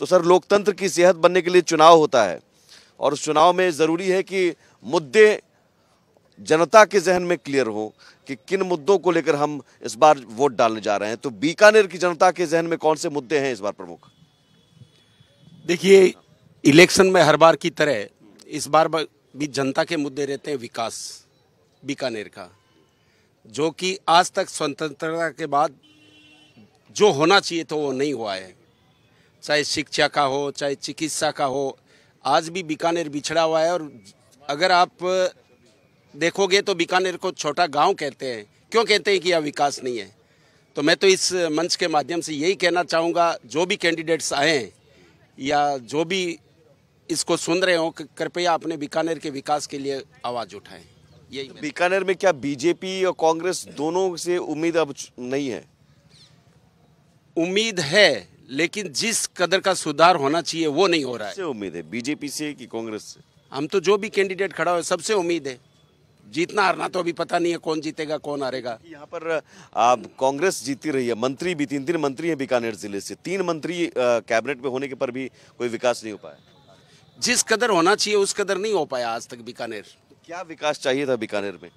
तो सर लोकतंत्र की सेहत बनने के लिए चुनाव होता है और उस चुनाव में ज़रूरी है कि मुद्दे जनता के जहन में क्लियर हो कि किन मुद्दों को लेकर हम इस बार वोट डालने जा रहे हैं तो बीकानेर की जनता के जहन में कौन से मुद्दे हैं इस बार प्रमुख देखिए इलेक्शन में हर बार की तरह इस बार भी जनता के मुद्दे रहते हैं विकास बीकानेर का जो कि आज तक स्वतंत्रता के बाद जो होना चाहिए था तो वो नहीं हुआ है चाहे शिक्षा का हो चाहे चिकित्सा का हो आज भी बीकानेर बिछड़ा हुआ है और अगर आप देखोगे तो बीकानेर को छोटा गांव कहते हैं क्यों कहते हैं कि यह विकास नहीं है तो मैं तो इस मंच के माध्यम से यही कहना चाहूँगा जो भी कैंडिडेट्स आए हैं या जो भी इसको सुन रहे हो कृपया अपने बीकानेर के विकास के लिए आवाज़ उठाएं यही तो बीकानेर में क्या बीजेपी और कांग्रेस दोनों से उम्मीद अब नहीं है उम्मीद है लेकिन जिस कदर का सुधार होना चाहिए वो नहीं हो रहा है उम्मीद है बीजेपी से कि कांग्रेस से हम तो जो भी कैंडिडेट खड़ा हो सबसे उम्मीद है जीतना हारना तो अभी पता नहीं है कौन जीतेगा कौन हारेगा यहाँ पर आप कांग्रेस जीती रही है मंत्री भी तीन तीन मंत्री हैं बीकानेर जिले से तीन मंत्री कैबिनेट में होने के पर भी कोई विकास नहीं हो पाया जिस कदर होना चाहिए उस कदर नहीं हो पाया आज तक बीकानेर क्या विकास चाहिए था बीकानेर में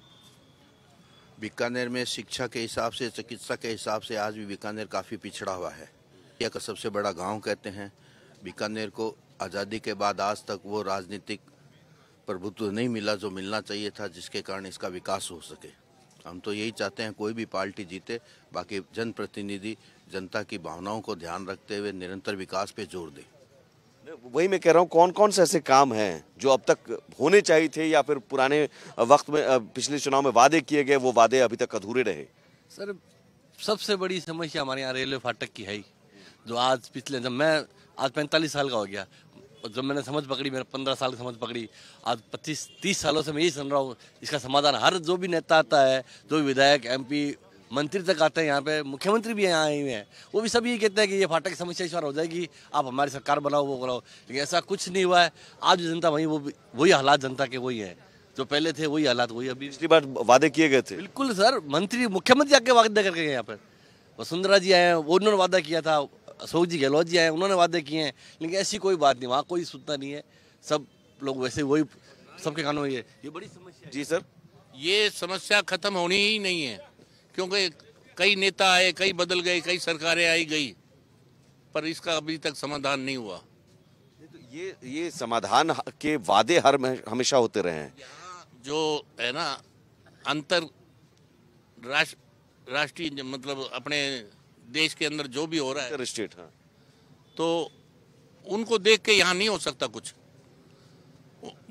बीकानेर में शिक्षा के हिसाब से चिकित्सा के हिसाब से आज भी बीकानेर काफ़ी पिछड़ा हुआ है एशिया का सबसे बड़ा गांव कहते हैं बीकानेर को आज़ादी के बाद आज तक वो राजनीतिक प्रभुत्व नहीं मिला जो मिलना चाहिए था जिसके कारण इसका विकास हो सके हम तो यही चाहते हैं कोई भी पार्टी जीते बाकी जनप्रतिनिधि जनता की भावनाओं को ध्यान रखते हुए निरंतर विकास पे जोर दें वही मैं कह रहा हूँ कौन कौन से ऐसे काम हैं जो अब तक होने चाहिए थे या फिर पुराने वक्त में पिछले चुनाव में वादे किए गए वो वादे अभी तक अधूरे रहे सर सबसे बड़ी समस्या हमारे यहाँ रेलवे फाटक की है ही जो आज पिछले जब मैं आज पैंतालीस साल का हो गया और जब मैंने समझ पकड़ी मेरे पंद्रह साल की समझ पकड़ी आज पच्चीस तीस सालों से मैं यही सुन रहा हूँ इसका समाधान हर जो भी नेता आता है जो विधायक एम मंत्री तक आते हैं यहाँ पे मुख्यमंत्री भी यहाँ आए हुए हैं वो भी सब यही कहते हैं कि ये फाटक की समस्या इस बार हो जाएगी आप हमारी सरकार बनाओ वो कराओ लेकिन ऐसा कुछ नहीं हुआ है आज जो जनता वही वो वही हालात जनता के वही हैं जो पहले थे वही हालात वही अभी पिछली बार वादे किए गए थे बिल्कुल सर मंत्री मुख्यमंत्री आके वादे करके गए यहाँ पर वसुंधरा जी आए हैं उन्होंने वादा किया था अशोक जी गहलोत जी आए उन्होंने वादे किए हैं लेकिन ऐसी कोई बात नहीं वहाँ कोई सुनता नहीं है सब लोग वैसे वही सबके कानों में ये ये बड़ी समस्या जी सर ये समस्या खत्म होनी ही नहीं है क्योंकि कई नेता आए कई बदल गए कई सरकारें आई गई पर इसका अभी तक समाधान नहीं हुआ तो ये ये समाधान के वादे हर हमेशा होते रहे हैं जो है ना अंतर राष्ट्र राष्ट्रीय मतलब अपने देश के अंदर जो भी हो रहा है स्टेट हाँ तो उनको देख के यहाँ नहीं हो सकता कुछ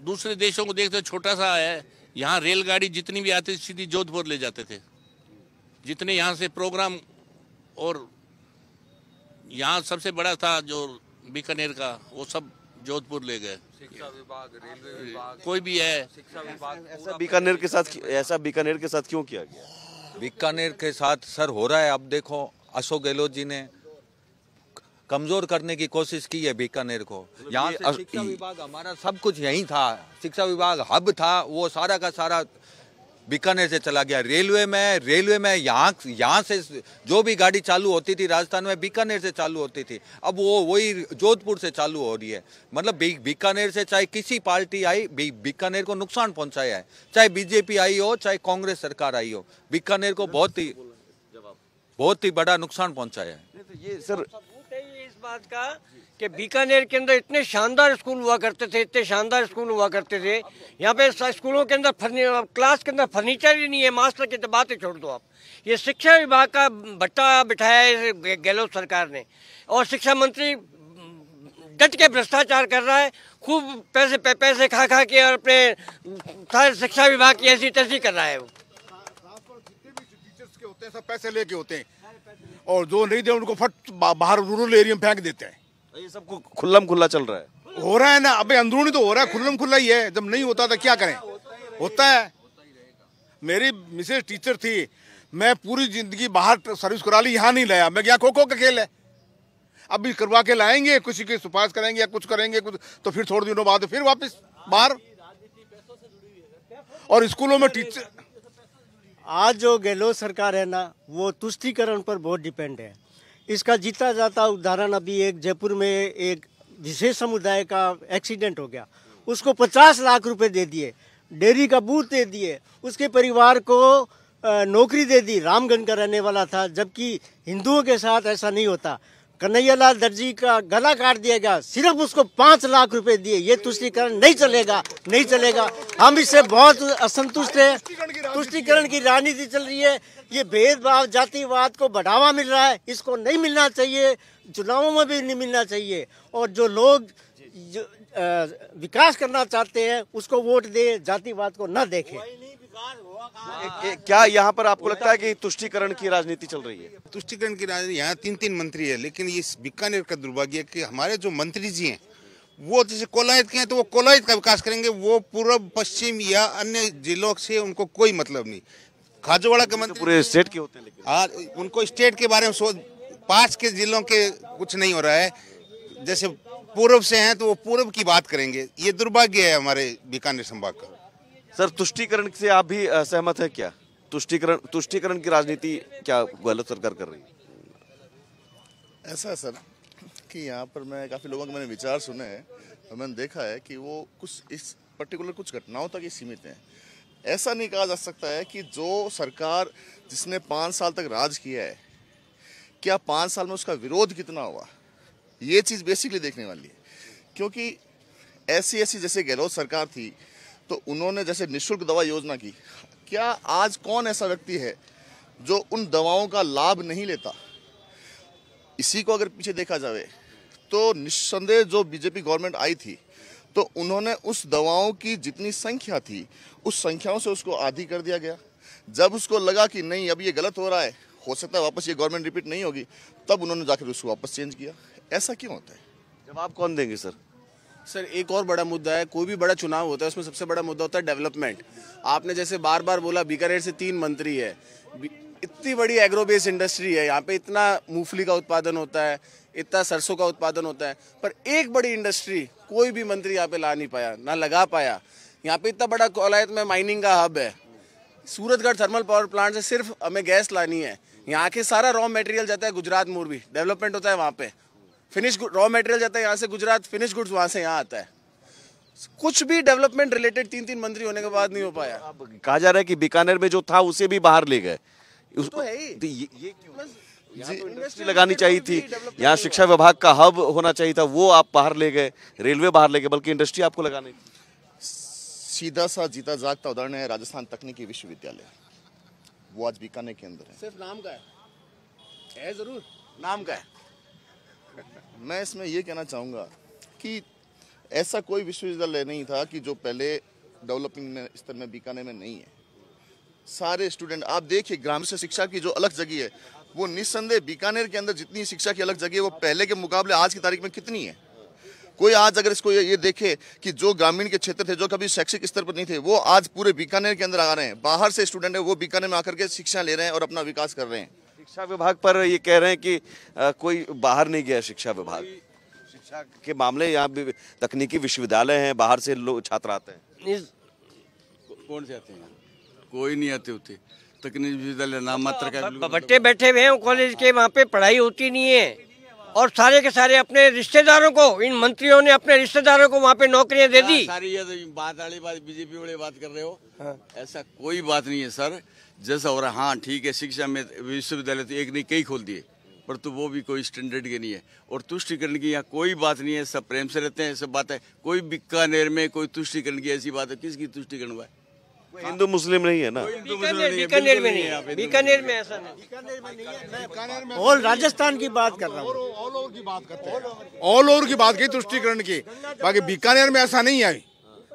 दूसरे देशों को देखते छोटा सा है यहाँ रेलगाड़ी जितनी भी आती सीधी जोधपुर ले जाते थे जितने यहाँ से प्रोग्राम और यहाँ सबसे बड़ा था जो बीकानेर का वो सब जोधपुर ले गए हाँ। कोई भी है शिक्षा विभाग ऐसा बीकानेर के साथ ऐसा बीकानेर के साथ क्यों किया गया बीकानेर के साथ सर हो रहा है अब देखो अशोक गहलोत जी ने कमजोर करने की कोशिश की है बीकानेर को मतलब यहाँ शिक्षा विभाग हमारा सब कुछ यही था शिक्षा विभाग हब था वो सारा का सारा बीकानेर से चला गया रेलवे में रेलवे में यहाँ यहाँ से जो भी गाड़ी चालू होती थी राजस्थान में बीकानेर से चालू होती थी अब वो वही जोधपुर से चालू हो रही है मतलब बीकानेर से चाहे किसी पार्टी आई बीकानेर को नुकसान पहुंचाया है चाहे बीजेपी आई हो चाहे कांग्रेस सरकार आई हो बीकानेर को बहुत ही बहुत ही बड़ा नुकसान पहुंचाया है तो ये सर इस बात का कि बीकानेर के अंदर इतने शानदार स्कूल हुआ करते थे इतने शानदार स्कूल हुआ करते थे यहाँ पे स्कूलों के अंदर क्लास के अंदर फर्नीचर ही नहीं है मास्टर की तो बात ही छोड़ दो आप ये शिक्षा विभाग का भट्टा बिठाया है गहलोत सरकार ने और शिक्षा मंत्री डट के भ्रष्टाचार कर रहा है खूब पैसे पैसे खा खा के और अपने सारे शिक्षा विभाग की ऐसी तैसी कर रहा है होते हैं सब पैसे लेके होते हैं और जो नहीं दे उनको फट बाहर रूरल एरिया में फेंक देते हैं तो ये सबको खुल्लम खुल्ला चल रहा है हो रहा है ना अबे अंदरूनी तो हो रहा है खुल्लम खुल्ला ही है जब नहीं होता तो क्या करें होता है मेरी मिसेज टीचर थी मैं पूरी जिंदगी बाहर सर्विस करा ली यहाँ नहीं लाया मैं यहाँ खो खो का खेल है अभी करवा के लाएंगे किसी की सिफारिश करेंगे या कुछ करेंगे कुछ तो फिर थोड़े दिनों बाद फिर वापस बाहर और स्कूलों में टीचर आज जो गहलोत सरकार है ना वो तुष्टिकरण पर बहुत डिपेंड है इसका जीता जाता उदाहरण अभी एक जयपुर में एक विशेष समुदाय का एक्सीडेंट हो गया उसको पचास लाख रुपए दे दिए डेयरी का बूथ दे दिए उसके परिवार को नौकरी दे दी रामगंज का रहने वाला था जबकि हिंदुओं के साथ ऐसा नहीं होता कन्हैयालाल दर्जी का गला काट दिया गया सिर्फ उसको पाँच लाख रुपए दिए ये तुष्टिकरण नहीं चलेगा नहीं चलेगा हम इससे बहुत असंतुष्ट हैं तुष्टिकरण की राजनीति चल रही है ये भेदभाव जातिवाद को बढ़ावा मिल रहा है इसको नहीं मिलना चाहिए चुनावों में भी नहीं मिलना चाहिए और जो लोग जो, आ, विकास करना चाहते हैं उसको वोट दे जातिवाद को न देखे क्या यहाँ पर आपको लगता है कि तुष्टिकरण की राजनीति चल रही है तुष्टिकरण की राजनीति यहाँ तीन तीन मंत्री है लेकिन इस बीकानेर का दुर्भाग्य है कि हमारे जो मंत्री जी हैं वो जैसे कोलायत के हैं तो वो कोलायत का विकास करेंगे वो पूर्व पश्चिम या अन्य जिलों से उनको कोई मतलब नहीं खाजोवाड़ा के मंत्री पूरे स्टेट के होते हैं हाँ उनको स्टेट के बारे में सोच पास के जिलों के कुछ नहीं हो रहा है जैसे पूर्व से हैं तो वो पूर्व की बात करेंगे ये दुर्भाग्य है हमारे बीकानेर संभाग का सर तुष्टिकरण से आप भी सहमत हैं क्या तुष्टिकरण तुष्टिकरण की राजनीति क्या गलत सरकार कर रही है ऐसा सर कि यहाँ पर मैं काफ़ी लोगों के मैंने विचार सुने हैं और मैंने देखा है कि वो कुछ इस पर्टिकुलर कुछ घटनाओं तक ही सीमित हैं ऐसा नहीं कहा जा सकता है कि जो सरकार जिसने पाँच साल तक राज किया है क्या पाँच साल में उसका विरोध कितना हुआ ये चीज़ बेसिकली देखने वाली है क्योंकि ऐसी ऐसी जैसे गहलोत सरकार थी तो उन्होंने जैसे निःशुल्क दवा योजना की क्या आज कौन ऐसा व्यक्ति है जो उन दवाओं का लाभ नहीं लेता इसी को अगर पीछे देखा जाए तो निस्संदेह जो बीजेपी गवर्नमेंट आई थी तो उन्होंने उस दवाओं की जितनी संख्या थी उस संख्याओं से उसको आधी कर दिया गया जब उसको लगा कि नहीं अब ये गलत हो रहा है हो सकता है वापस ये गवर्नमेंट रिपीट नहीं होगी तब उन्होंने जाकर उसको वापस चेंज किया ऐसा क्यों होता है जवाब कौन देंगे सर सर एक और बड़ा मुद्दा है कोई भी बड़ा चुनाव होता है उसमें सबसे बड़ा मुद्दा होता है डेवलपमेंट आपने जैसे बार बार बोला बीकानेर से तीन मंत्री है इतनी बड़ी एग्रो बेस इंडस्ट्री है यहाँ पे इतना मूंगफली का उत्पादन होता है इतना सरसों का उत्पादन होता है पर एक बड़ी इंडस्ट्री कोई भी मंत्री यहाँ पे ला नहीं पाया ना लगा पाया यहाँ पे इतना बड़ा कोलायत में माइनिंग का हब है सूरतगढ़ थर्मल पावर प्लांट से सिर्फ हमें गैस लानी है यहाँ के सारा रॉ मटेरियल जाता है गुजरात मोरबी डेवलपमेंट होता है वहाँ पे फिनिश रॉ मटेरियल जाता है यहाँ से गुजरात फिनिश गुड्स वहाँ से यहाँ आता है कुछ भी डेवलपमेंट रिलेटेड तीन तीन मंत्री होने के बाद नहीं हो पाया कहा जा रहा है कि बीकानेर में जो था उसे भी बाहर ले गए तो है ही तो ये, ये क्यों इंडस्ट्री तो लगानी चाहिए थी यहाँ शिक्षा विभाग का हब होना चाहिए था वो आप बाहर ले गए रेलवे बाहर ले गए बल्कि इंडस्ट्री आपको लगानी सीधा सा जीता जागता उदाहरण है राजस्थान तकनीकी विश्वविद्यालय वो आज बीकानेर के अंदर है सिर्फ नाम का है, है जरूर नाम का है मैं इसमें ये कहना चाहूँगा कि ऐसा कोई विश्वविद्यालय नहीं था कि जो पहले डेवलपिंग में स्तर में बीकाने में नहीं है सारे स्टूडेंट आप देखिए ग्राम से शिक्षा की जो अलग जगह है वो निस्संदेह बीकानेर के अंदर जितनी शिक्षा की अलग जगह है वो पहले के मुकाबले आज की तारीख में कितनी है कोई आज अगर इसको ये देखे कि जो ग्रामीण के क्षेत्र थे जो कभी शैक्षिक स्तर पर नहीं थे वो आज पूरे बीकानेर के अंदर आ रहे हैं बाहर से स्टूडेंट है वो बीकानेर में आकर के शिक्षा ले रहे हैं और अपना विकास कर रहे हैं शिक्षा विभाग पर ये कह रहे हैं कि आ, कोई बाहर नहीं गया शिक्षा विभाग शिक्षा के मामले यहाँ भी तकनीकी विश्वविद्यालय हैं बाहर से लोग छात्र आते हैं कौन से आते हैं कोई नहीं आते होते तकनीकी विश्वविद्यालय नाम अच्छा, मात्र का तो- बच्चे बैठे हुए हैं कॉलेज के वहाँ पे पढ़ाई होती नहीं है और सारे के सारे अपने रिश्तेदारों को इन मंत्रियों ने अपने रिश्तेदारों को वहाँ पे नौकरियाँ दे हाँ, दी सारी ये तो बात वाली बात बीजेपी वाले बात कर रहे हो हाँ। ऐसा कोई बात नहीं है सर जैसा हो रहा हाँ ठीक है शिक्षा में विश्वविद्यालय तो एक नहीं कई खोल दिए पर तो वो भी कोई स्टैंडर्ड के नहीं है और तुष्टिकरण की यहाँ कोई बात नहीं है सब प्रेम से रहते हैं सब बात है कोई बीकानेर में कोई तुष्टिकरण की ऐसी बात है किसकी तुष्टिकरण हुआ है हिंदू मुस्लिम नहीं है ना बीकानेर में नहीं है बीकानेर में ऐसा नहीं ऑल राजस्थान की बात कर रहा हूँ ऑल ओवर की बात करते हैं ऑल ओवर की बात की तुष्टिकरण की बाकी बीकानेर में ऐसा नहीं है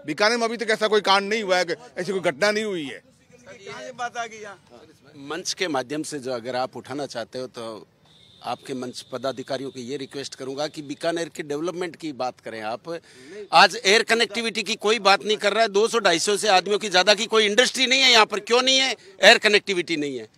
बीकानेर में अभी तक ऐसा कोई कांड नहीं हुआ है ऐसी कोई घटना नहीं हुई है बात आ गई हाँ। मंच के माध्यम से जो अगर आप उठाना चाहते हो तो आपके मंच पदाधिकारियों को ये रिक्वेस्ट करूंगा कि बीकानेर की डेवलपमेंट की बात करें आप आज एयर कनेक्टिविटी की कोई बात नहीं कर रहा है 200 सौ ढाई से आदमियों की ज़्यादा की कोई इंडस्ट्री नहीं है यहाँ पर क्यों नहीं है एयर कनेक्टिविटी नहीं है